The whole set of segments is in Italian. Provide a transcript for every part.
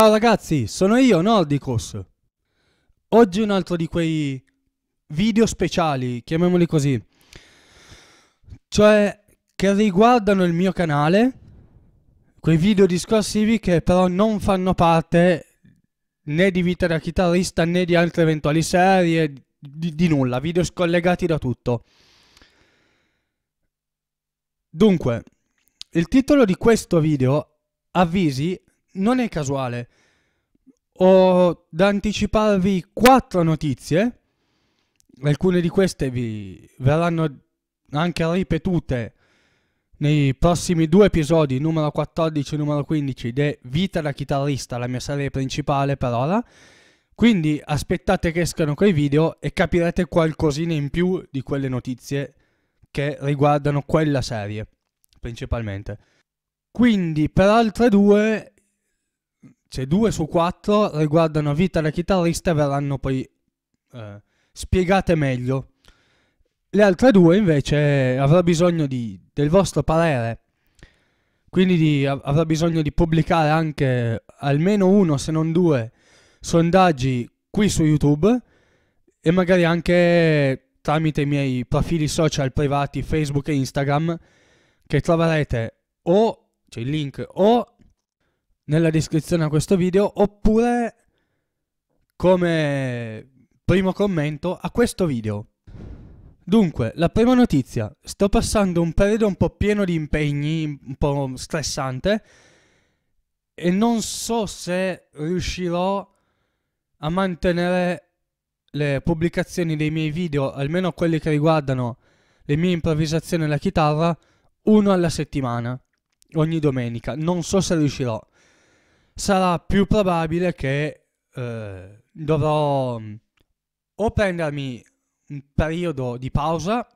Ciao ragazzi, sono io Nordicus. Oggi un altro di quei video speciali, chiamiamoli così, cioè che riguardano il mio canale, quei video discorsivi che però non fanno parte né di Vita da chitarrista né di altre eventuali serie, di, di nulla, video scollegati da tutto. Dunque, il titolo di questo video, avvisi, non è casuale. Ho da anticiparvi quattro notizie, alcune di queste vi verranno anche ripetute nei prossimi due episodi, numero 14 e numero 15, di Vita da chitarrista, la mia serie principale per ora. Quindi aspettate che escano quei video e capirete qualcosina in più di quelle notizie che riguardano quella serie, principalmente. Quindi per altre due cioè due su quattro riguardano vita da chitarrista e verranno poi eh, spiegate meglio. Le altre due invece avrà bisogno di, del vostro parere, quindi di, avrà bisogno di pubblicare anche almeno uno se non due sondaggi qui su YouTube e magari anche tramite i miei profili social privati Facebook e Instagram che troverete o, cioè il link o nella descrizione a questo video oppure come primo commento a questo video. Dunque, la prima notizia, sto passando un periodo un po' pieno di impegni, un po' stressante e non so se riuscirò a mantenere le pubblicazioni dei miei video, almeno quelli che riguardano le mie improvvisazioni alla chitarra, uno alla settimana, ogni domenica. Non so se riuscirò sarà più probabile che eh, dovrò mm, o prendermi un periodo di pausa,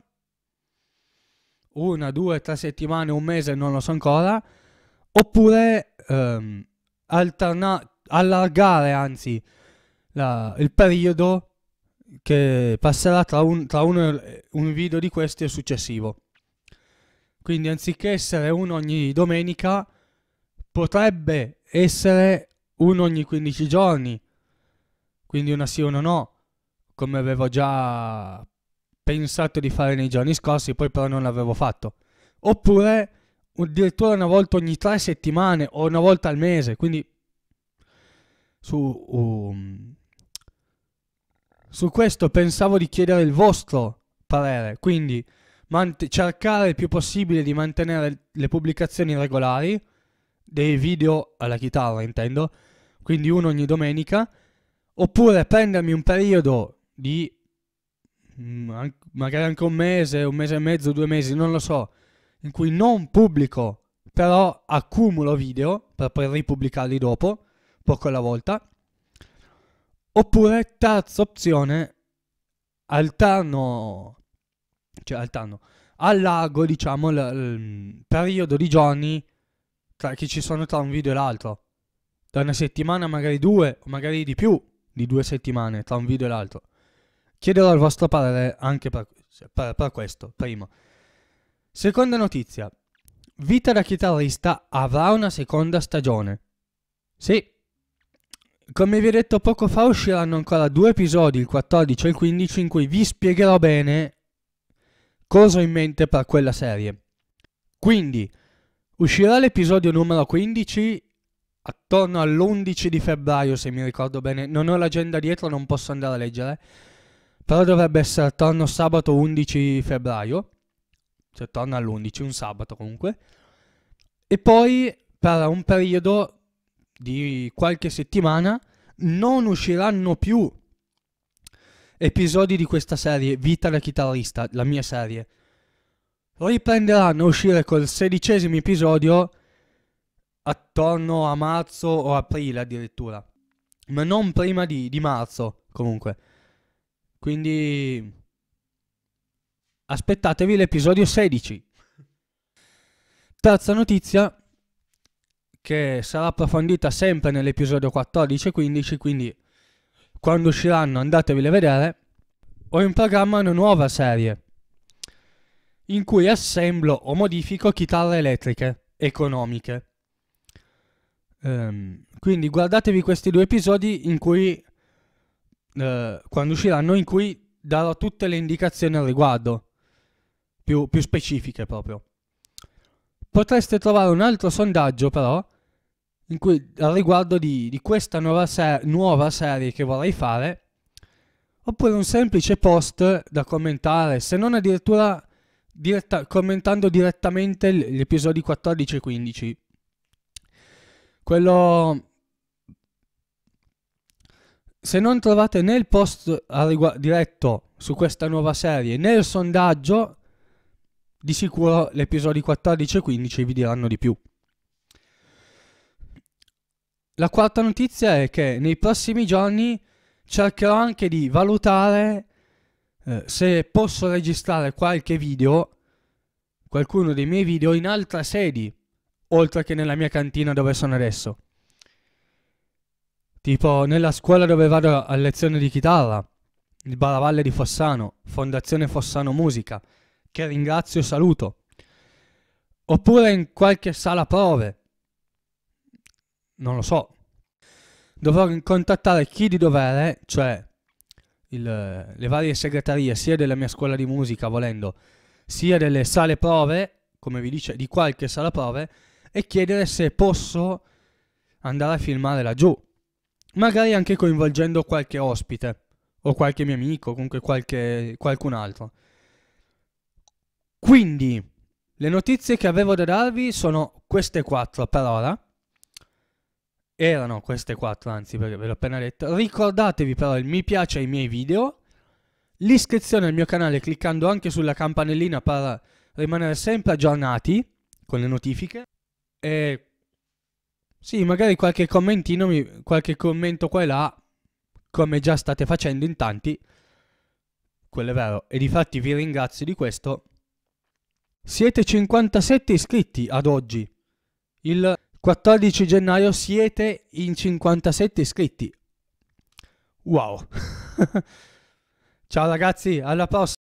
una, due, tre settimane, un mese, non lo so ancora, oppure ehm, alterna- allargare anzi la, il periodo che passerà tra, un, tra un, un video di questi e il successivo. Quindi anziché essere uno ogni domenica, potrebbe essere uno ogni 15 giorni, quindi una sì o una no, come avevo già pensato di fare nei giorni scorsi, poi però non l'avevo fatto. Oppure addirittura una volta ogni tre settimane o una volta al mese, quindi su, um, su questo pensavo di chiedere il vostro parere, quindi cercare il più possibile di mantenere le pubblicazioni regolari, dei video alla chitarra intendo, quindi uno ogni domenica, oppure prendermi un periodo di mm, magari anche un mese, un mese e mezzo, due mesi, non lo so, in cui non pubblico, però accumulo video per poi ripubblicarli dopo, poco alla volta. Oppure terza opzione, alterno, cioè alterno, allargo diciamo il periodo di giorni tra, che ci sono tra un video e l'altro. Da una settimana, magari due, o magari di più di due settimane tra un video e l'altro. Chiederò il vostro parere anche per, cioè, per, per questo, primo. Seconda notizia. Vita da chitarrista avrà una seconda stagione. Sì. Come vi ho detto poco fa usciranno ancora due episodi, il 14 e il 15, in cui vi spiegherò bene cosa ho in mente per quella serie. Quindi, Uscirà l'episodio numero 15 attorno all'11 di febbraio, se mi ricordo bene. Non ho l'agenda dietro, non posso andare a leggere. Però dovrebbe essere attorno sabato 11 febbraio. Cioè attorno all'11, un sabato comunque. E poi per un periodo di qualche settimana non usciranno più episodi di questa serie Vita da chitarrista, la mia serie riprenderanno a uscire col sedicesimo episodio attorno a marzo o aprile addirittura, ma non prima di, di marzo comunque. Quindi aspettatevi l'episodio 16. Terza notizia che sarà approfondita sempre nell'episodio 14 e 15, quindi quando usciranno andatevele a vedere. Ho in programma una nuova serie in cui assemblo o modifico chitarre elettriche, economiche. Um, quindi guardatevi questi due episodi in cui, uh, quando usciranno, in cui darò tutte le indicazioni al riguardo, più, più specifiche proprio. Potreste trovare un altro sondaggio però, in cui, al riguardo di, di questa nuova, ser- nuova serie che vorrei fare, oppure un semplice post da commentare, se non addirittura diretta, commentando direttamente gli episodi 14 e 15. Quello... Se non trovate né il post diretto su questa nuova serie né il sondaggio, di sicuro gli episodi 14 e 15 vi diranno di più. La quarta notizia è che nei prossimi giorni cercherò anche di valutare eh, se posso registrare qualche video, qualcuno dei miei video in altre sedi, oltre che nella mia cantina dove sono adesso. Tipo nella scuola dove vado a lezione di chitarra, il Baravalle di Fossano, Fondazione Fossano Musica, che ringrazio e saluto. Oppure in qualche sala prove. Non lo so. Dovrò contattare chi di dovere, cioè il, le varie segreterie sia della mia scuola di musica, volendo, sia delle sale prove, come vi dice, di qualche sala prove, e chiedere se posso andare a filmare laggiù. Magari anche coinvolgendo qualche ospite, o qualche mio amico, comunque qualche, qualcun altro. Quindi, le notizie che avevo da darvi sono queste quattro per ora erano queste quattro, anzi perché ve l'ho appena detto. Ricordatevi però il mi piace ai miei video, l'iscrizione al mio canale cliccando anche sulla campanellina per rimanere sempre aggiornati con le notifiche e sì, magari qualche commentino, qualche commento qua e là, come già state facendo in tanti, quello è vero, e difatti vi ringrazio di questo. Siete 57 iscritti ad oggi, il 14 gennaio siete in 57 iscritti. Wow. Ciao ragazzi, alla prossima.